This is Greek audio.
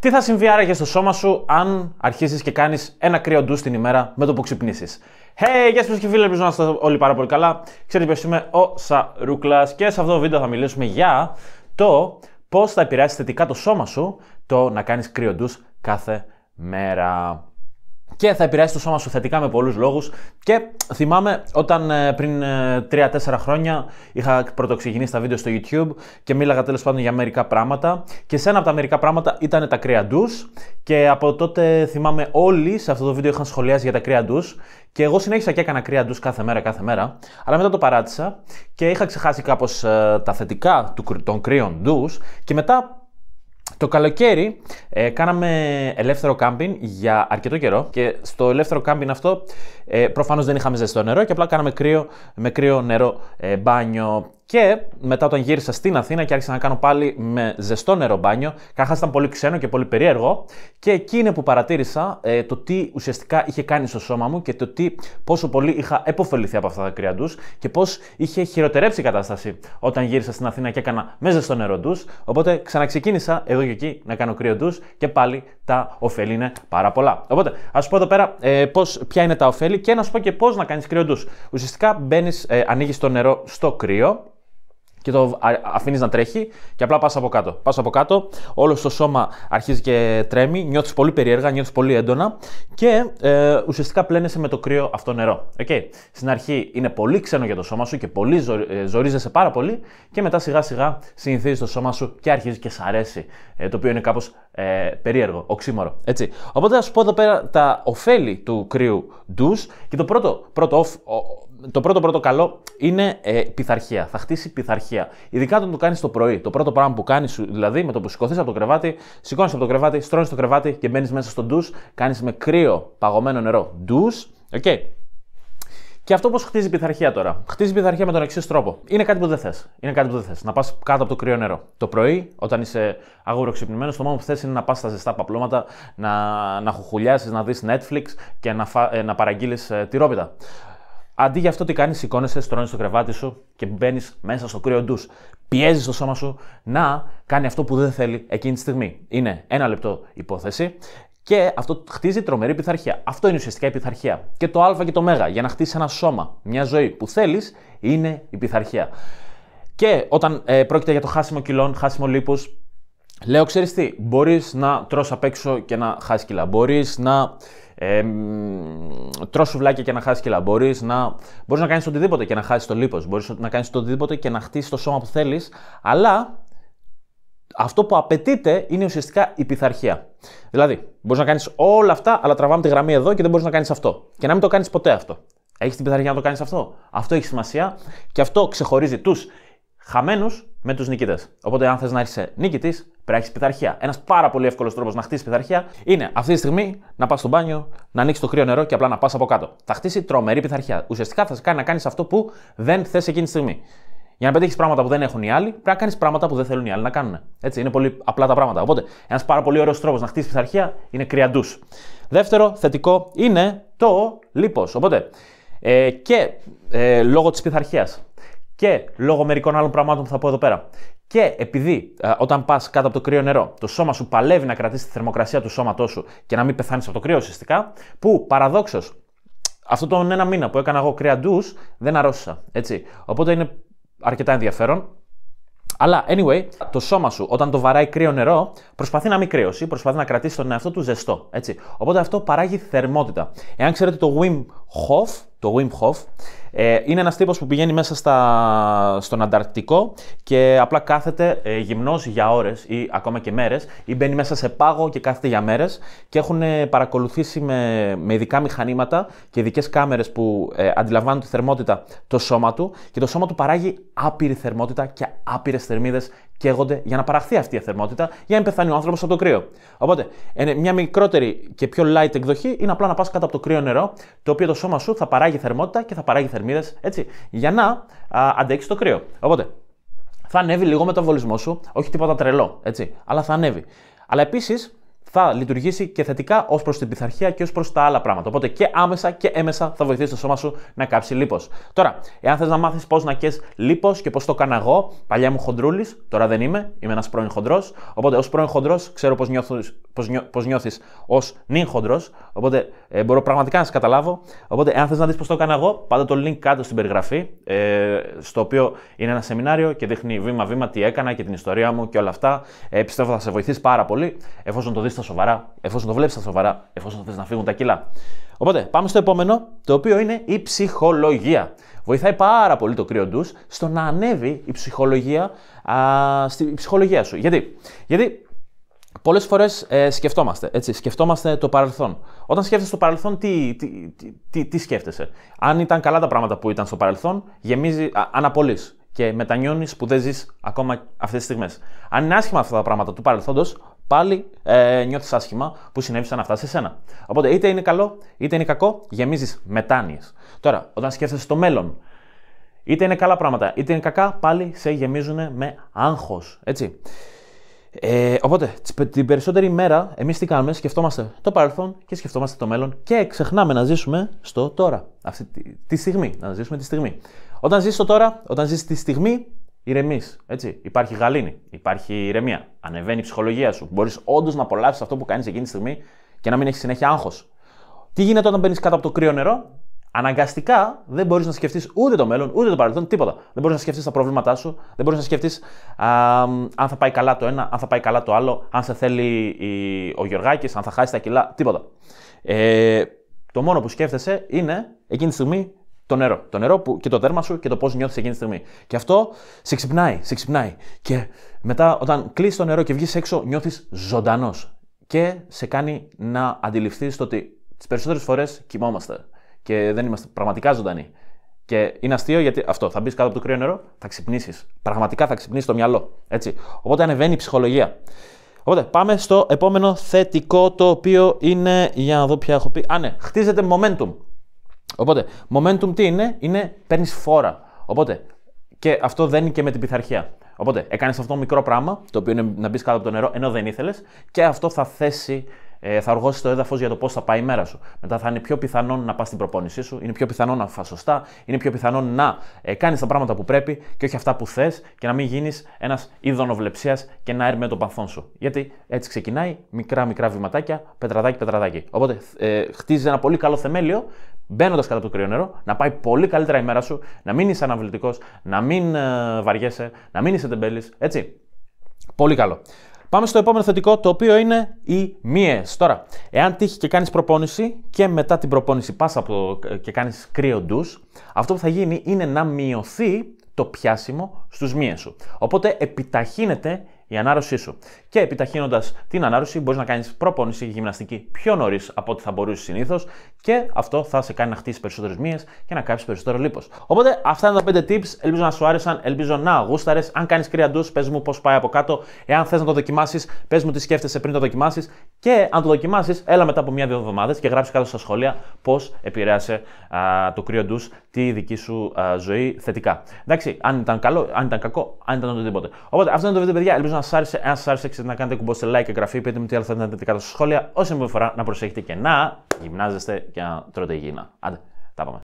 Τι θα συμβεί άραγε στο σώμα σου αν αρχίσεις και κάνεις ένα κρύο ντου την ημέρα με το που ξυπνήσεις. Hey, γεια σας και φίλοι, ελπίζω να είστε όλοι πάρα πολύ καλά. Ξέρετε ποιος είμαι, ο Σαρούκλας και σε αυτό το βίντεο θα μιλήσουμε για το πώς θα επηρεάσεις θετικά το σώμα σου το να κάνεις κρύο ντους κάθε μέρα και θα επηρεάσει το σώμα σου θετικά με πολλούς λόγους. Και θυμάμαι όταν ε, πριν 3-4 ε, χρόνια είχα πρωτοξεκινήσει τα βίντεο στο YouTube και μίλαγα τέλος πάντων για μερικά πράγματα. Και σε ένα από τα μερικά πράγματα ήταν τα κρύα Και από τότε θυμάμαι όλοι σε αυτό το βίντεο είχαν σχολιάσει για τα κρύα και εγώ συνέχισα και έκανα κρύα ντους κάθε μέρα, κάθε μέρα. Αλλά μετά το παράτησα και είχα ξεχάσει κάπως ε, τα θετικά των κρύων ντους. Και μετά το καλοκαίρι ε, κάναμε ελεύθερο κάμπινγκ για αρκετό καιρό και στο ελεύθερο κάμπινγκ αυτό ε, προφανώς δεν είχαμε ζεστό νερό και απλά κάναμε κρύο, με κρύο νερό, ε, μπάνιο, και μετά όταν γύρισα στην Αθήνα και άρχισα να κάνω πάλι με ζεστό νερό μπάνιο, καθώς πολύ ξένο και πολύ περίεργο και εκεί είναι που παρατήρησα ε, το τι ουσιαστικά είχε κάνει στο σώμα μου και το τι, πόσο πολύ είχα επωφεληθεί από αυτά τα κρύα ντους και πώς είχε χειροτερέψει η κατάσταση όταν γύρισα στην Αθήνα και έκανα με ζεστό νερό ντους, οπότε ξαναξεκίνησα εδώ και εκεί να κάνω κρύο ντους και πάλι τα ωφέλη είναι πάρα πολλά. Οπότε, ας πω εδώ πέρα ε, πώς, ποια είναι τα ωφέλη και να σου πω και πώς να κάνεις κρύο Ουσιαστικά μπαίνεις, ε, ανοίγεις το νερό στο κρύο, και το αφήνεις να τρέχει και απλά πας από κάτω. Πας από κάτω, όλος το σώμα αρχίζει και τρέμει, νιώθεις πολύ περίεργα, νιώθεις πολύ έντονα και ε, ουσιαστικά πλένεσαι με το κρύο αυτό νερό. Okay. Στην αρχή είναι πολύ ξένο για το σώμα σου και πολύ ζω, ε, ζορίζεσαι πάρα πολύ και μετά σιγά σιγά συνηθίζεις το σώμα σου και αρχίζει και σ' αρέσει. Ε, το οποίο είναι κάπως ε, περίεργο, οξύμορο. Έτσι. Οπότε θα σου πω εδώ πέρα τα ωφέλη του κρύου ντους και το πρώτο, πρώτο, το πρώτο πρώτο καλό είναι ε, πειθαρχία. Θα χτίσει πειθαρχία. Ειδικά όταν το κάνεις το πρωί. Το πρώτο πράγμα που κάνεις, δηλαδή με το που σηκωθείς από το κρεβάτι, σηκώνεις από το κρεβάτι, στρώνεις το κρεβάτι και μπαίνεις μέσα στο ντους. Κάνεις με κρύο παγωμένο νερό ντους. Οκ. Και αυτό πώς χτίζει πειθαρχία τώρα. Χτίζει πειθαρχία με τον εξής τρόπο. Είναι κάτι που δεν θες. Είναι κάτι που δεν θες. Να πας κάτω από το κρύο νερό. Το πρωί, όταν είσαι αγούρο ξυπνημένος, το μόνο που θες είναι να πας στα ζεστά παπλώματα, να, να να δεις Netflix και να, ε, να παραγγείλεις ε, Αντί για αυτό τι κάνεις, σηκώνεσαι, στρώνεις στο κρεβάτι σου και μπαίνεις μέσα στο κρύο ντους. Πιέζεις το σώμα σου να κάνει αυτό που δεν θέλει εκείνη τη στιγμή. Είναι ένα λεπτό υπόθεση και αυτό χτίζει τρομερή πειθαρχία. Αυτό είναι ουσιαστικά η πειθαρχία. Και το Α και το Μ για να χτίσεις ένα σώμα, μια ζωή που θέλεις, είναι η πειθαρχία. Και όταν ε, πρόκειται για το χάσιμο κιλών, χάσιμο λίπους, Λέω, ξέρεις τι, μπορείς να τρως απ' έξω και να χάσεις κιλά. Μπορείς να ε, τρως σουβλάκια και να χάσεις κιλά. Μπορείς να, μπορείς να κάνεις οτιδήποτε και να χάσεις το λίπος. Μπορείς να κάνεις οτιδήποτε και να χτίσεις το σώμα που θέλεις. Αλλά αυτό που απαιτείται είναι ουσιαστικά η πειθαρχία. Δηλαδή, μπορείς να κάνεις όλα αυτά, αλλά τραβάμε τη γραμμή εδώ και δεν μπορείς να κάνεις αυτό. Και να μην το κάνεις ποτέ αυτό. Έχεις την πειθαρχία να το κάνεις αυτό. Αυτό έχει σημασία και αυτό ξεχωρίζει τους χαμένους με τους νικητές. Οπότε, αν θες να είσαι ε, νικητής, πρέπει να έχεις πειθαρχία. Ένας πάρα πολύ εύκολος τρόπος να χτίσει πειθαρχία είναι αυτή τη στιγμή να πας στο μπάνιο, να ανοίξεις το κρύο νερό και απλά να πας από κάτω. Θα χτίσει τρομερή πειθαρχία. Ουσιαστικά θα σε κάνει να κάνεις αυτό που δεν θες εκείνη τη στιγμή. Για να πετύχεις πράγματα που δεν έχουν οι άλλοι, πρέπει να κάνεις πράγματα που δεν θέλουν οι άλλοι να κάνουν. Έτσι, είναι πολύ απλά τα πράγματα. Οπότε, ένας πάρα πολύ ωραίος τρόπος να χτίσει πειθαρχία είναι κρυαντούς. Δεύτερο θετικό είναι το λίπος. Οπότε, ε, και ε, λόγω της πειθαρχίας και λόγω μερικών άλλων πραγμάτων που θα πω εδώ πέρα. Και επειδή ε, όταν πας κάτω από το κρύο νερό, το σώμα σου παλεύει να κρατήσει τη θερμοκρασία του σώματός σου και να μην πεθάνεις από το κρύο ουσιαστικά, που παραδόξως αυτό τον ένα μήνα που έκανα εγώ κρύα ντους δεν αρρώστησα. Έτσι. Οπότε είναι αρκετά ενδιαφέρον. Αλλά anyway, το σώμα σου όταν το βαράει κρύο νερό, προσπαθεί να μην κρύωσει, προσπαθεί να κρατήσει τον εαυτό του ζεστό. Έτσι. Οπότε αυτό παράγει θερμότητα. Εάν ξέρετε το Wim Hof, το Wim Hof. Ε, είναι ένας τύπος που πηγαίνει μέσα στον Ανταρκτικό και απλά κάθεται ε, γυμνός για ώρες ή ακόμα και μέρες ή μπαίνει μέσα σε πάγο και κάθεται για μέρες και έχουν ε, παρακολουθήσει με, ειδικά μηχανήματα και ειδικές κάμερες που ε, αντιλαμβάνουν τη θερμότητα το σώμα του και το σώμα του παράγει άπειρη θερμότητα και άπειρες θερμίδες καίγονται για να παραχθεί αυτή η θερμότητα, για να πεθάνει ο άνθρωπος από το κρύο. Οπότε, μια μικρότερη και πιο light εκδοχή είναι απλά να πας κάτω από το κρύο νερό, το οποίο το σώμα σου θα παράγει θερμότητα και θα παράγει θερμίδες, έτσι, για να αντέξεις το κρύο. Οπότε, θα ανέβει λίγο με το βολισμό σου, όχι τίποτα τρελό, έτσι, αλλά θα ανέβει. Αλλά επίσης θα λειτουργήσει και θετικά ως προς την πειθαρχία και ως προς τα άλλα πράγματα. Οπότε και άμεσα και έμεσα θα βοηθήσει το σώμα σου να κάψει λίπος. Τώρα, εάν θες να μάθεις πώς να καίει λίπος και πώς το έκανα εγώ, παλιά μου χοντρούλης, τώρα δεν είμαι, είμαι ένας πρώην χοντρός. Οπότε ως πρώην χοντρός ξέρω πώς νιώθεις ως νυν χοντρός. Οπότε ε, μπορώ πραγματικά να σε καταλάβω. Οπότε, εάν θες να δεις πώς το έκανα εγώ, πάντα το link κάτω στην περιγραφή, ε, στο οποίο είναι ένα σεμινάριο και δείχνει βήμα-βήμα τι έκανα και την ιστορία μου και όλα αυτά. Ε, πιστεύω θα σε βοηθήσει πάρα πολύ εφόσον το βλέπει σοβαρά, εφόσον το βλέπεις τα σοβαρά, εφόσον θες να φύγουν τα κιλά. Οπότε πάμε στο επόμενο, το οποίο είναι η ψυχολογία. Βοηθάει πάρα πολύ το κρύο ντους στο να ανέβει η ψυχολογία, α, στη, ψυχολογία σου. Γιατί, Γιατί πολλές φορές ε, σκεφτόμαστε, έτσι, σκεφτόμαστε το παρελθόν. Όταν σκέφτεσαι το παρελθόν, τι, τι, τι, τι, σκέφτεσαι. Αν ήταν καλά τα πράγματα που ήταν στο παρελθόν, γεμίζει, αναπολύς και μετανιώνεις που δεν ζεις ακόμα αυτές τις στιγμές. Αν είναι άσχημα αυτά τα πράγματα του παρελθόντος, πάλι ε, νιώθεις άσχημα που συνέβησαν αυτά σε σένα. Οπότε είτε είναι καλό είτε είναι κακό, γεμίζεις μετάνοιες. Τώρα, όταν σκέφτεσαι το μέλλον, είτε είναι καλά πράγματα είτε είναι κακά, πάλι σε γεμίζουν με άγχος. Έτσι. Ε, οπότε, την περισσότερη μέρα, εμείς τι κάνουμε, σκεφτόμαστε το παρελθόν και σκεφτόμαστε το μέλλον και ξεχνάμε να ζήσουμε στο τώρα. Αυτή τη, στιγμή. Να ζήσουμε τη στιγμή. Όταν ζεις το τώρα, όταν ζεις τη στιγμή, ηρεμείς. Έτσι. Υπάρχει γαλήνη, υπάρχει ηρεμία. Ανεβαίνει η ψυχολογία σου. Μπορείς όντως να απολαύσεις αυτό που κάνεις εκείνη τη στιγμή και να μην έχεις συνέχεια άγχος. Τι γίνεται όταν μπαίνεις κάτω από το κρύο νερό, Αναγκαστικά δεν μπορείς να σκεφτείς ούτε το μέλλον, ούτε το παρελθόν, τίποτα. Δεν μπορείς να σκεφτείς τα προβλήματά σου, δεν μπορείς να σκεφτείς αν θα πάει καλά το ένα, αν θα πάει καλά το άλλο, αν σε θέλει ο Γεωργάκης, αν θα χάσει τα κιλά, τίποτα. Ε, το μόνο που σκέφτεσαι είναι εκείνη τη στιγμή το νερό. Το νερό που, και το δέρμα σου και το πώς νιώθεις εκείνη τη στιγμή. Και αυτό σε ξυπνάει, σε ξυπνάει. Και μετά, όταν κλείσει το νερό και βγεις έξω, νιώθεις ζωντανός. Και σε κάνει να αντιληφθείς ότι τις περισσότερες φορές κοιμόμαστε και δεν είμαστε πραγματικά ζωντανοί. Και είναι αστείο γιατί αυτό, θα μπεις κάτω από το κρύο νερό, θα ξυπνήσεις. Πραγματικά θα ξυπνήσεις το μυαλό. Έτσι. Οπότε ανεβαίνει η ψυχολογία. Οπότε πάμε στο επόμενο θετικό το οποίο είναι. Για να δω ποια έχω πει. Α, ναι, χτίζεται momentum. Οπότε, momentum τι είναι, είναι παίρνεις φόρα. Οπότε, και αυτό δένει και με την πειθαρχία. Οπότε, έκανες αυτό το μικρό πράγμα, το οποίο είναι να μπεις κάτω από το νερό, ενώ δεν ήθελες, και αυτό θα θέσει ε, θα οργώσεις το έδαφος για το πώς θα πάει η μέρα σου. Μετά θα είναι πιο πιθανό να πας στην προπόνησή σου, είναι πιο πιθανό να φας σωστά, είναι πιο πιθανό να ε, κάνεις τα πράγματα που πρέπει και όχι αυτά που θες και να μην γίνεις ένας βλέψια και να έρμε το παθόν σου. Γιατί έτσι ξεκινάει, μικρά μικρά βηματάκια, πετραδάκι πετραδάκι. Οπότε ε, χτίζεις ένα πολύ καλό θεμέλιο μπαίνοντας κατά το κρύο νερό, να πάει πολύ καλύτερα η μέρα σου, να μην είσαι αναβλητικός, να μην ε, βαριέσαι, να μην είσαι τεμπέλης. Έτσι. Πολύ καλό. Πάμε στο επόμενο θετικό, το οποίο είναι οι μύες. Τώρα, εάν τύχει και κάνεις προπόνηση και μετά την προπόνηση πας ε, και κάνεις κρύο ντους, αυτό που θα γίνει είναι να μειωθεί το πιάσιμο στους μύες σου. Οπότε επιταχύνεται η ανάρρωσή σου. Και επιταχύνοντας την ανάρρωση, μπορείς να κάνεις προπόνηση και γυμναστική πιο νωρίς από ό,τι θα μπορούσε συνήθως και αυτό θα σε κάνει να χτίσεις περισσότερες μύες και να κάψεις περισσότερο λίπος. Οπότε αυτά είναι τα 5 tips. Ελπίζω να σου άρεσαν, ελπίζω να γούσταρες. Αν κάνεις κρύα ντους, πες μου πώς πάει από κάτω. Εάν θες να το δοκιμάσεις, πες μου τι σκέφτεσαι πριν το δοκιμάσεις. Και αν το δοκιμάσεις, έλα μετά από μία-δύο εβδομάδες και γράψει κάτω στα σχόλια πώς επηρέασε το κρύο ντους τη δική σου ζωή θετικά. Εντάξει, αν ήταν καλό, αν ήταν κακό, αν ήταν οτιδήποτε. Οπότε αυτό είναι το βίντεο, παιδιά. Ελπίζω να αν σας άρεσε, αν σας άρεσε ξέρετε, να κάνετε κουμπώστε like και εγγραφή, πείτε μου τι άλλο θα δείτε κάτω στα σχόλια. όσο με φορά να προσέχετε και να γυμνάζεστε και να τρώτε υγιεινά. Άντε, τα πάμε.